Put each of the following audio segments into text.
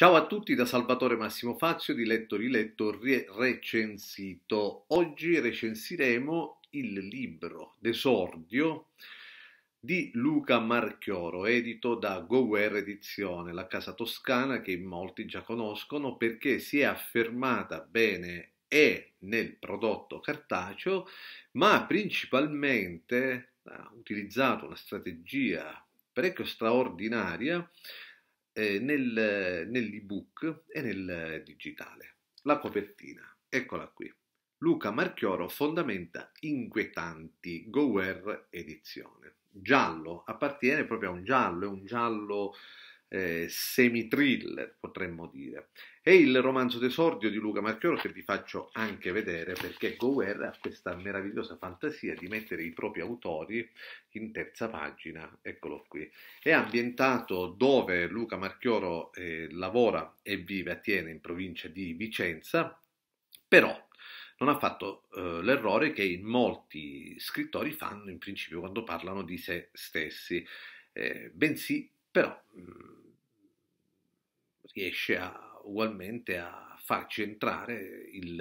Ciao a tutti da Salvatore Massimo Fazio di Letto Riletto Re- Recensito. Oggi recensiremo il libro Desordio di Luca Marchioro, edito da Gower Edizione, la casa toscana che in molti già conoscono perché si è affermata bene e nel prodotto cartaceo, ma principalmente ha utilizzato una strategia parecchio straordinaria eh, nel, nell'ebook e nel digitale. La copertina, eccola qui. Luca Marchioro fondamenta inquietanti, Gower edizione. Giallo, appartiene proprio a un giallo, è un giallo eh, semi-thriller, potremmo dire. È il romanzo d'esordio di Luca Marchioro che vi faccio anche vedere perché Gower ha questa meravigliosa fantasia di mettere i propri autori in terza pagina, eccolo qui. È ambientato dove Luca Marchioro eh, lavora e vive a Tiene, in provincia di Vicenza, però non ha fatto eh, l'errore che molti scrittori fanno in principio quando parlano di se stessi, eh, bensì però mh, mm, riesce a, ugualmente a farci entrare il,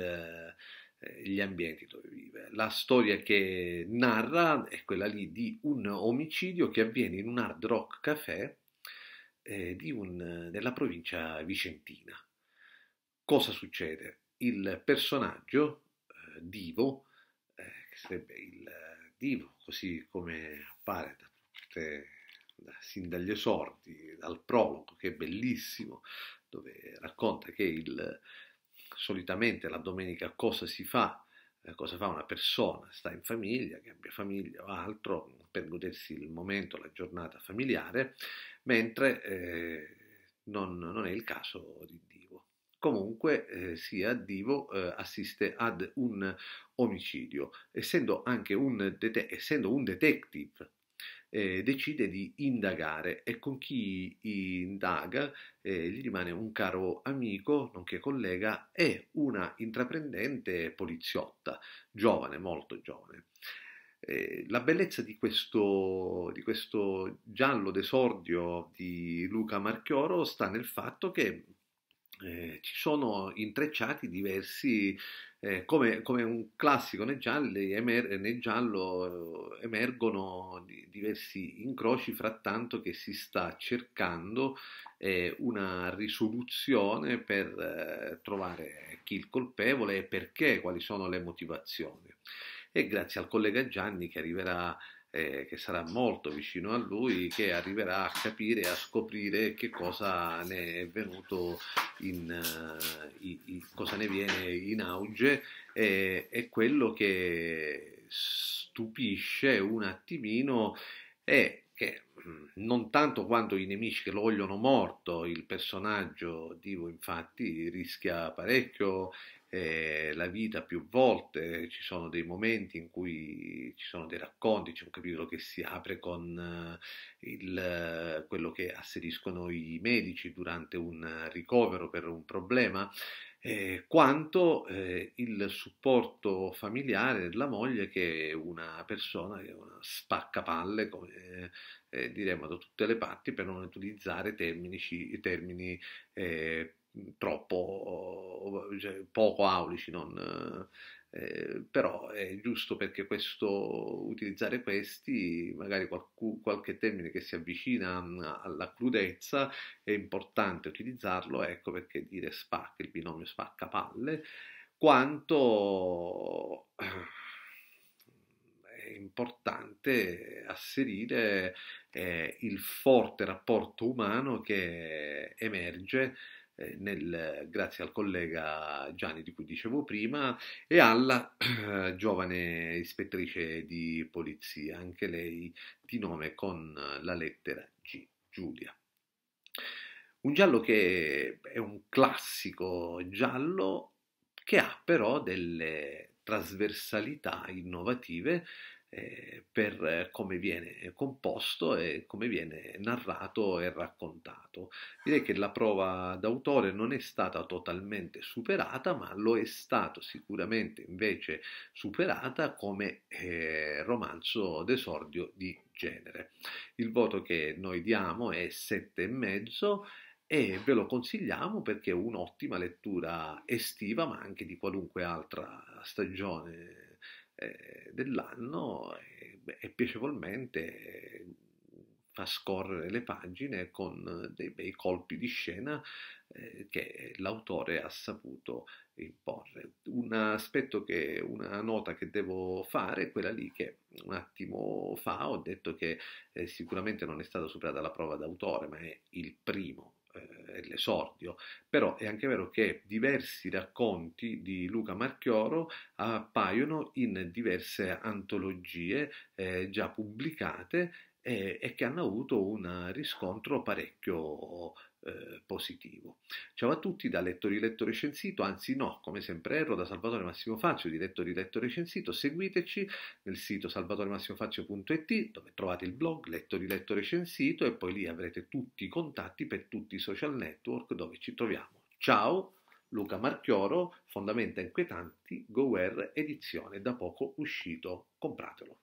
eh, gli ambienti dove vive. La storia che narra è quella lì di un omicidio che avviene in un hard rock café eh, un, della provincia vicentina. Cosa succede? Il personaggio eh, Divo, eh, che sarebbe il eh, Divo, così come appare da tutte le sin dagli esordi, dal prologo, che è bellissimo, dove racconta che il, solitamente la domenica cosa si fa, eh, cosa fa una persona, sta in famiglia, che abbia famiglia o altro, per godersi il momento, la giornata familiare, mentre eh, non, non, è il caso di Divo. Comunque eh, sia, Divo eh, assiste ad un omicidio, essendo, anche un, dete- essendo un detective, eh, decide di indagare e con chi indaga eh, gli rimane un caro amico, nonché collega, e una intraprendente poliziotta, giovane, molto giovane. Eh, la bellezza di questo, di questo giallo desordio di Luca Marchioro sta nel fatto che eh, ci sono intrecciati diversi, eh, come, come, un classico nel giallo, emer, nel giallo eh, emergono diversi incroci frattanto che si sta cercando eh, una risoluzione per eh, trovare chi il colpevole e perché, quali sono le motivazioni. E grazie al collega Gianni che arriverà eh, che sarà molto vicino a lui, che arriverà a capire e a scoprire che cosa ne è venuto in, uh, i, i, cosa ne viene in auge e, e quello che stupisce un attimino è che mm, non tanto quanto i nemici che lo vogliono morto, il personaggio Divo infatti rischia parecchio eh, la vita più volte, ci sono dei momenti in cui ci sono dei racconti, c'è un capitolo che si apre con eh, il, quello che asseriscono i medici durante un ricovero per un problema, eh, quanto eh, il supporto familiare della moglie che è una persona che è una spaccapalle, come eh, eh diremmo da tutte le parti, per non utilizzare termini, termini eh, troppo cioè, poco aulici, non, eh, però è giusto perché questo, utilizzare questi, magari qualcu, qualche termine che si avvicina mm, alla crudezza, è importante utilizzarlo, ecco perché dire spacca, il binomio spacca palle, quanto eh, è importante asserire eh, il forte rapporto umano che emerge eh, nel, grazie al collega Gianni di cui dicevo prima e alla eh, giovane ispettrice di polizia, anche lei di nome con la lettera G, Giulia. Un giallo che è un classico giallo che ha però delle trasversalità innovative eh, per eh, come viene composto e come viene narrato e raccontato. Direi che la prova d'autore non è stata totalmente superata, ma lo è stato sicuramente invece superata come eh, romanzo d'esordio di genere. Il voto che noi diamo è 7,5 e ve lo consigliamo perché è un'ottima lettura estiva, ma anche di qualunque altra stagione eh, dell'anno e, e piacevolmente eh, fa scorrere le pagine con dei bei colpi di scena eh, che l'autore ha saputo imporre. Un aspetto che, una nota che devo fare è quella lì che un attimo fa ho detto che eh, sicuramente non è stata superata la prova d'autore, ma è il primo eh, l'esordio, però è anche vero che diversi racconti di Luca Marchioro appaiono in diverse antologie eh, già pubblicate e, eh, e, che hanno avuto un riscontro parecchio eh, positivo. Ciao a tutti da Lettori Letto Recensito, anzi no, come sempre erro da Salvatore Massimo Fazio di Lettori Letto Recensito, seguiteci nel sito salvatoremassimo.fazio.it dove trovate il blog Lettori Letto Recensito e poi lì avrete tutti i contatti per tutti i social network dove ci troviamo. Ciao! Luca Marchioro, Fondamenta Inquietanti, GoWare Edizione, da poco uscito, compratelo.